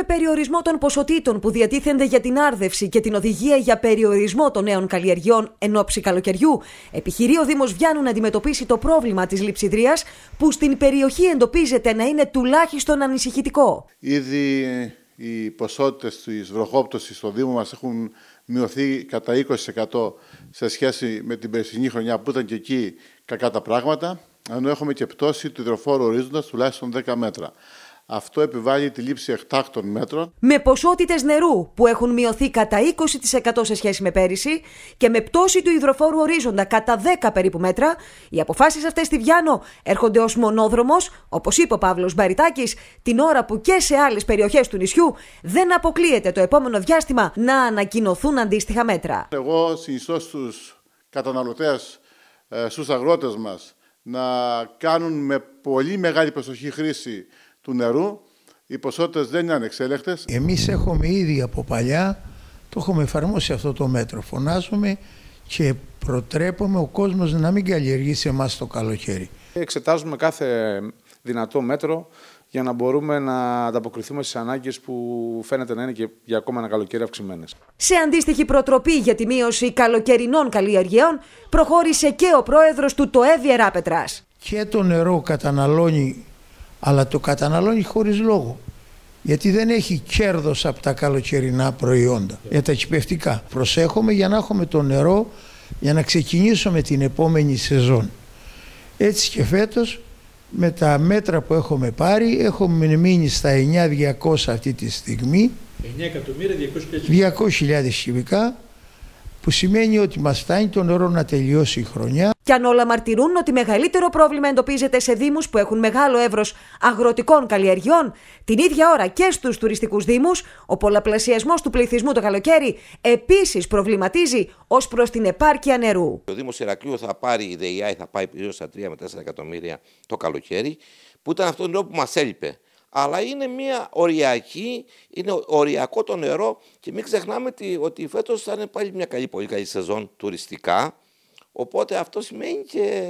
με περιορισμό των ποσοτήτων που διατίθενται για την άρδευση και την οδηγία για περιορισμό των νέων καλλιεργιών εν ώψη καλοκαιριού, επιχειρεί ο Δήμος Βιάννου να αντιμετωπίσει το πρόβλημα της λειψιδρίας που στην περιοχή εντοπίζεται να είναι τουλάχιστον ανησυχητικό. Ήδη οι ποσότητες της βροχόπτωσης στο Δήμο μας έχουν μειωθεί κατά 20% σε σχέση με την περσινή χρονιά που ήταν και εκεί κακά τα πράγματα, ενώ έχουμε και πτώση του υδροφόρου ορίζοντας τουλάχιστον 10 μέτρα. Αυτό επιβάλλει τη λήψη εκτάκτων μέτρων. Με ποσότητες νερού που έχουν μειωθεί κατά 20% σε σχέση με πέρυσι και με πτώση του υδροφόρου ορίζοντα κατά 10 περίπου μέτρα, οι αποφάσεις αυτές στη Βιάνο έρχονται ως μονόδρομος, όπως είπε ο Παύλος Μπαριτάκης, την ώρα που και σε άλλες περιοχές του νησιού δεν αποκλείεται το επόμενο διάστημα να ανακοινωθούν αντίστοιχα μέτρα. Εγώ συνιστώ στους καταναλωτές, ε, στους αγρότες μας να κάνουν με πολύ μεγάλη προσοχή χρήση του νερού, οι ποσότητες δεν είναι ανεξέλεκτε. Εμείς έχουμε ήδη από παλιά το έχουμε εφαρμόσει αυτό το μέτρο. Φωνάζουμε και προτρέπουμε ο κόσμος να μην σε εμάς το καλοκαίρι. Εξετάζουμε κάθε δυνατό μέτρο για να μπορούμε να ανταποκριθούμε στις ανάγκες που φαίνεται να είναι και για ακόμα ένα καλοκαίρι αυξημένες. Σε αντίστοιχη προτροπή για τη μείωση καλοκαιρινών καλλιεργειών, προχώρησε και ο πρόεδρος του ΤΟΕΒΙ Και το νερό καταναλώνει αλλά το καταναλώνει χωρίς λόγο. Γιατί δεν έχει κέρδος από τα καλοκαιρινά προϊόντα, για τα κυπευτικά. Προσέχουμε για να έχουμε το νερό για να ξεκινήσουμε την επόμενη σεζόν. Έτσι και φέτος με τα μέτρα που έχουμε πάρει έχουμε μείνει στα 9.200 αυτή τη στιγμή 9.200.000 κυβικά που σημαίνει ότι μας φτάνει το νερό να τελειώσει η χρονιά. Κι αν όλα μαρτυρούν ότι μεγαλύτερο πρόβλημα εντοπίζεται σε δήμους που έχουν μεγάλο εύρος αγροτικών καλλιεργιών, την ίδια ώρα και στους τουριστικούς δήμους, ο πολλαπλασιασμός του πληθυσμού το καλοκαίρι επίσης προβληματίζει ως προς την επάρκεια νερού. Ο Δήμος Ηρακλείου θα πάρει, η ΔΕΙΑ θα πάει πίσω στα 3 με 4 εκατομμύρια το καλοκαίρι, που ήταν αυτό το νερό που μας έλειπε αλλά είναι μια οριακή, είναι οριακό το νερό και μην ξεχνάμε ότι φέτος θα είναι πάλι μια καλή, πολύ καλή σεζόν τουριστικά Οπότε αυτό σημαίνει και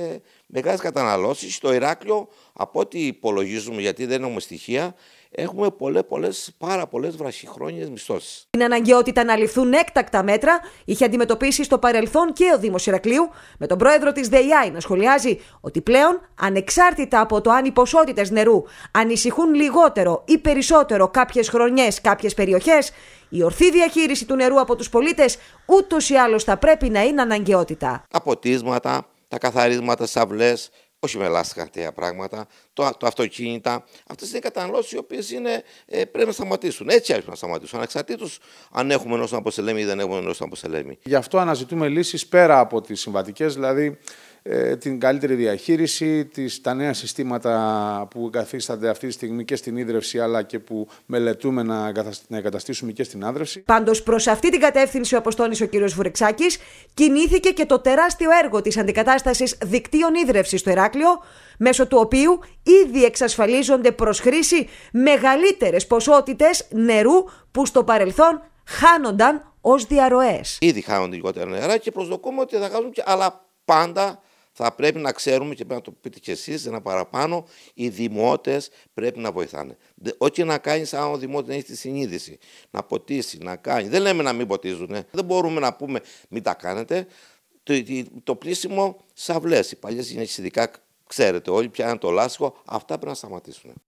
μεγάλες καταναλώσεις Στο Ηράκλειο, από ό,τι υπολογίζουμε, γιατί δεν έχουμε στοιχεία, έχουμε πολλές, πολλές, πάρα πολλές βραχυχρόνιες μισθώσεις. Την αναγκαιότητα να ληφθούν έκτακτα μέτρα είχε αντιμετωπίσει στο παρελθόν και ο Δήμος Ηρακλείου, με τον πρόεδρο της ΔΕΙΑΗ να σχολιάζει ότι πλέον, ανεξάρτητα από το αν οι ποσότητες νερού ανησυχούν λιγότερο ή περισσότερο κάποιες χρονιές, κάποιες περιοχές. Η ορθή διαχείριση του νερού από τους πολίτες ούτως ή άλλως θα πρέπει να είναι αναγκαιότητα. Τα ποτίσματα, τα καθαρίσματα, σαυλές, όχι με λάστιχα τέτοια πράγματα, το, το αυτοκίνητα. Αυτές είναι καταναλώσεις οι οποίες ε, πρέπει να σταματήσουν. Έτσι πρέπει να σταματήσουν. Ανεξαρτήτως αν έχουμε ενό αποσελέμει ή δεν έχουμε ενό αποσελέμει. Γι' αυτό αναζητούμε λύσεις πέρα από τις συμβατικές, δηλαδή ε, την καλύτερη διαχείριση, τις, τα νέα συστήματα που εγκαθίστανται αυτή τη στιγμή και στην ίδρυυση αλλά και που μελετούμε να, εγκαταστήσουμε και στην άδρευση. Πάντως προς αυτή την κατεύθυνση όπω τόνισε ο κ. Βουρεξάκης κινήθηκε και το τεράστιο έργο της αντικατάστασης δικτύων ίδρυυση στο Εράκλειο μέσω του οποίου ήδη εξασφαλίζονται προς χρήση μεγαλύτερες ποσότητες νερού που στο παρελθόν χάνονταν ως διαρροές. Ήδη χάνονται λιγότερα νερά και προσδοκούμε ότι θα χάσουν και άλλα πάντα θα πρέπει να ξέρουμε και πρέπει να το πείτε κι εσείς ένα παραπάνω, οι δημότες πρέπει να βοηθάνε. Όχι να κάνεις αν ο δημότης έχει τη συνείδηση. Να ποτίσει, να κάνει. Δεν λέμε να μην ποτίζουν. Ε. Δεν μπορούμε να πούμε μην τα κάνετε. Το, το πλήσιμο σαυλές. Οι παλιές γυναίκε ειδικά, ξέρετε όλοι, είναι το λάσχο. Αυτά πρέπει να σταματήσουν.